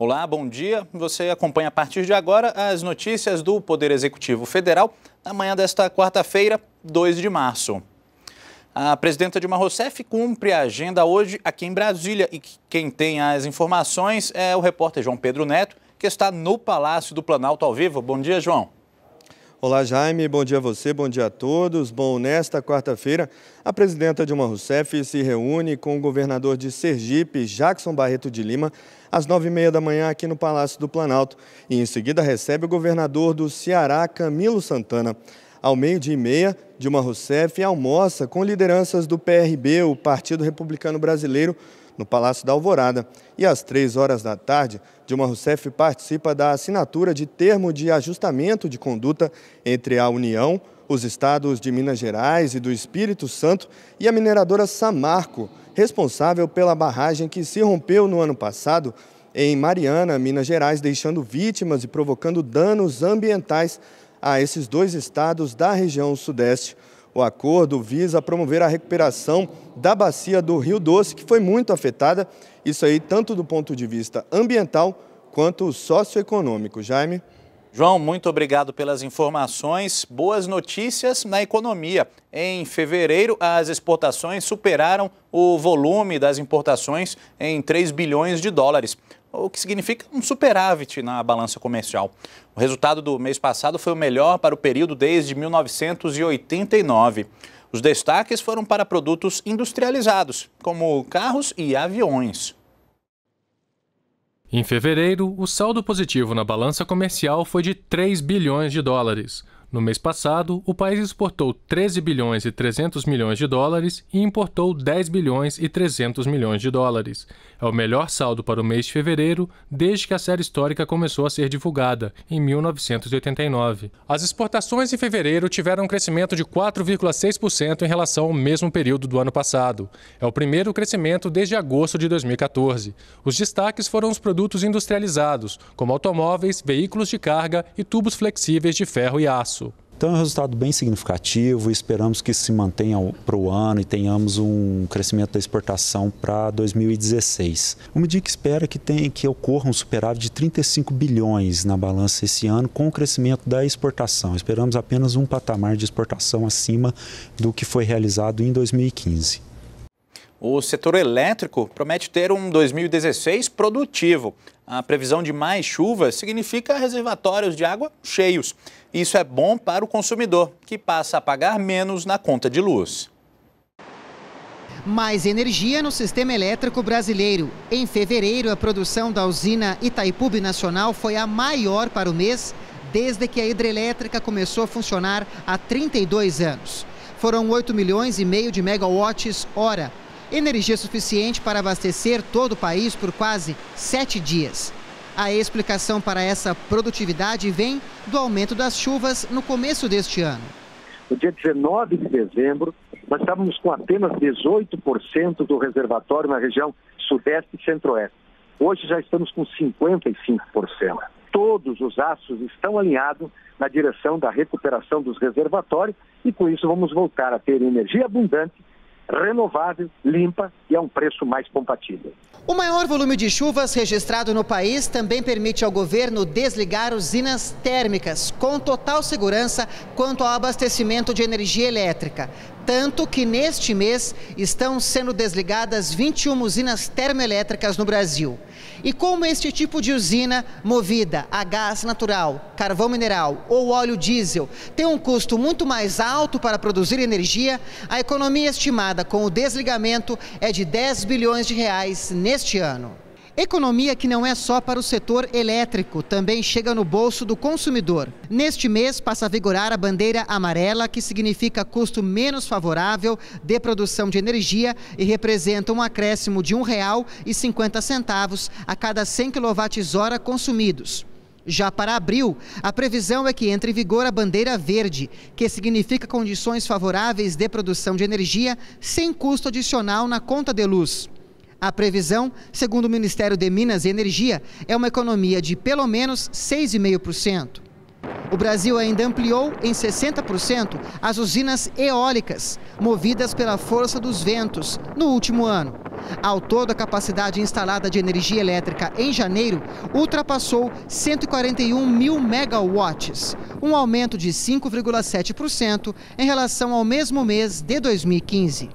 Olá, bom dia. Você acompanha a partir de agora as notícias do Poder Executivo Federal na manhã desta quarta-feira, 2 de março. A presidenta Dilma Rousseff cumpre a agenda hoje aqui em Brasília e quem tem as informações é o repórter João Pedro Neto, que está no Palácio do Planalto ao vivo. Bom dia, João. Olá, Jaime. Bom dia a você, bom dia a todos. Bom, nesta quarta-feira, a presidenta Dilma Rousseff se reúne com o governador de Sergipe, Jackson Barreto de Lima, às nove e meia da manhã aqui no Palácio do Planalto. E em seguida recebe o governador do Ceará, Camilo Santana. Ao meio-dia e meia, Dilma Rousseff almoça com lideranças do PRB, o Partido Republicano Brasileiro, no Palácio da Alvorada. E às três horas da tarde, Dilma Rousseff participa da assinatura de termo de ajustamento de conduta entre a União, os estados de Minas Gerais e do Espírito Santo e a mineradora Samarco, responsável pela barragem que se rompeu no ano passado em Mariana, Minas Gerais, deixando vítimas e provocando danos ambientais a esses dois estados da região Sudeste. O acordo visa promover a recuperação da bacia do Rio Doce, que foi muito afetada, isso aí tanto do ponto de vista ambiental quanto socioeconômico. Jaime? João, muito obrigado pelas informações. Boas notícias na economia. Em fevereiro, as exportações superaram o volume das importações em 3 bilhões de dólares, o que significa um superávit na balança comercial. O resultado do mês passado foi o melhor para o período desde 1989. Os destaques foram para produtos industrializados, como carros e aviões. Em fevereiro, o saldo positivo na balança comercial foi de 3 bilhões de dólares, no mês passado, o país exportou 13 bilhões e 300 milhões de dólares e importou 10 bilhões e 300 milhões de dólares. É o melhor saldo para o mês de fevereiro desde que a série histórica começou a ser divulgada, em 1989. As exportações em fevereiro tiveram um crescimento de 4,6% em relação ao mesmo período do ano passado. É o primeiro crescimento desde agosto de 2014. Os destaques foram os produtos industrializados, como automóveis, veículos de carga e tubos flexíveis de ferro e aço. Então é um resultado bem significativo e esperamos que se mantenha para o ano e tenhamos um crescimento da exportação para 2016. O Medic espera que, tenha, que ocorra um superávit de 35 bilhões na balança esse ano com o crescimento da exportação. Esperamos apenas um patamar de exportação acima do que foi realizado em 2015. O setor elétrico promete ter um 2016 produtivo. A previsão de mais chuvas significa reservatórios de água cheios. Isso é bom para o consumidor, que passa a pagar menos na conta de luz. Mais energia no sistema elétrico brasileiro. Em fevereiro, a produção da usina Itaipu Nacional foi a maior para o mês desde que a hidrelétrica começou a funcionar há 32 anos. Foram 8 milhões e meio de megawatts hora, energia suficiente para abastecer todo o país por quase sete dias. A explicação para essa produtividade vem do aumento das chuvas no começo deste ano. No dia 19 de dezembro, nós estávamos com apenas 18% do reservatório na região sudeste e centro-oeste. Hoje já estamos com 55%. Todos os aços estão alinhados na direção da recuperação dos reservatórios e com isso vamos voltar a ter energia abundante renovável, limpa e a um preço mais compatível. O maior volume de chuvas registrado no país também permite ao governo desligar usinas térmicas com total segurança quanto ao abastecimento de energia elétrica. Tanto que neste mês estão sendo desligadas 21 usinas termoelétricas no Brasil. E como este tipo de usina movida a gás natural, carvão mineral ou óleo diesel tem um custo muito mais alto para produzir energia, a economia estimada com o desligamento é de 10 bilhões de reais neste ano. Economia que não é só para o setor elétrico, também chega no bolso do consumidor. Neste mês passa a vigorar a bandeira amarela, que significa custo menos favorável de produção de energia e representa um acréscimo de R$ 1,50 a cada 100 kWh consumidos. Já para abril, a previsão é que entre em vigor a bandeira verde, que significa condições favoráveis de produção de energia sem custo adicional na conta de luz. A previsão, segundo o Ministério de Minas e Energia, é uma economia de pelo menos 6,5%. O Brasil ainda ampliou em 60% as usinas eólicas, movidas pela força dos ventos, no último ano. Ao todo, a capacidade instalada de energia elétrica em janeiro ultrapassou 141 mil megawatts, um aumento de 5,7% em relação ao mesmo mês de 2015.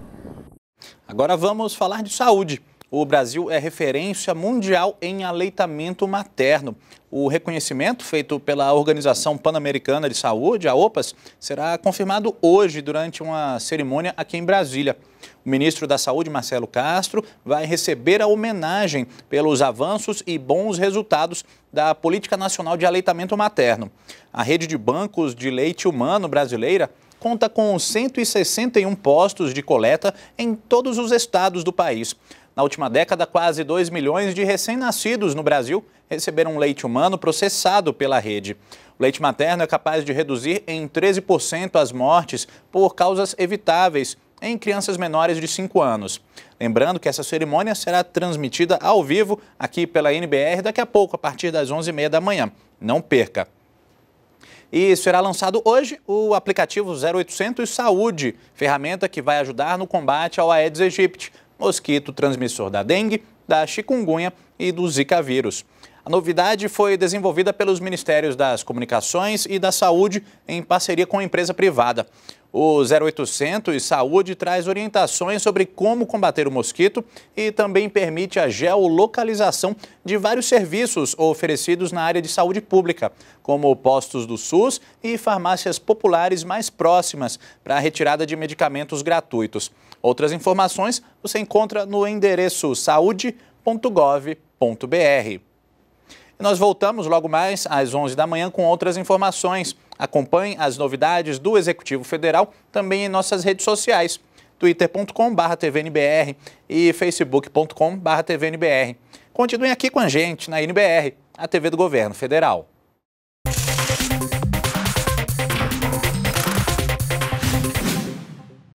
Agora vamos falar de saúde o Brasil é referência mundial em aleitamento materno. O reconhecimento feito pela Organização Pan-Americana de Saúde, a OPAS, será confirmado hoje durante uma cerimônia aqui em Brasília. O ministro da Saúde, Marcelo Castro, vai receber a homenagem pelos avanços e bons resultados da Política Nacional de Aleitamento Materno. A rede de bancos de leite humano brasileira conta com 161 postos de coleta em todos os estados do país. Na última década, quase 2 milhões de recém-nascidos no Brasil receberam leite humano processado pela rede. O leite materno é capaz de reduzir em 13% as mortes por causas evitáveis em crianças menores de 5 anos. Lembrando que essa cerimônia será transmitida ao vivo aqui pela NBR daqui a pouco, a partir das 11h30 da manhã. Não perca! E será lançado hoje o aplicativo 0800 Saúde, ferramenta que vai ajudar no combate ao Aedes aegypti mosquito transmissor da dengue, da chikungunya e do Zika vírus. A novidade foi desenvolvida pelos Ministérios das Comunicações e da Saúde em parceria com a empresa privada. O 0800 Saúde traz orientações sobre como combater o mosquito e também permite a geolocalização de vários serviços oferecidos na área de saúde pública, como postos do SUS e farmácias populares mais próximas para a retirada de medicamentos gratuitos. Outras informações você encontra no endereço saúde.gov.br. nós voltamos logo mais às 11 da manhã com outras informações. Acompanhe as novidades do Executivo Federal também em nossas redes sociais, twitter.com.br tvnbr e facebook.com.br tvnbr. Continuem aqui com a gente na NBR, a TV do Governo Federal.